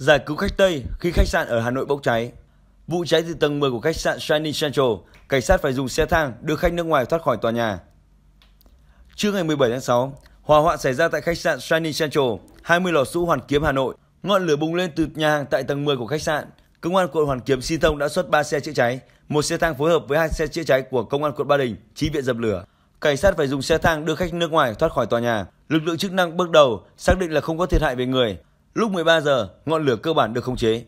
Giải cứu khách Tây khi khách sạn ở Hà Nội bốc cháy. Vụ cháy từ tầng 10 của khách sạn Shining Central, cảnh sát phải dùng xe thang đưa khách nước ngoài thoát khỏi tòa nhà. Trưa ngày 17 tháng 6, hỏa hoạn xảy ra tại khách sạn Shining Central, 20 lò sũ Hoàn Kiếm Hà Nội. Ngọn lửa bùng lên từ nhà hàng tại tầng 10 của khách sạn. Công an quận Hoàn Kiếm Xin Thông đã xuất 3 xe chữa cháy, một xe thang phối hợp với hai xe chữa cháy của công an quận Ba Đình chi viện dập lửa. Cảnh sát phải dùng xe thang đưa khách nước ngoài thoát khỏi tòa nhà. Lực lượng chức năng bước đầu xác định là không có thiệt hại về người, Lúc 13 giờ, ngọn lửa cơ bản được khống chế.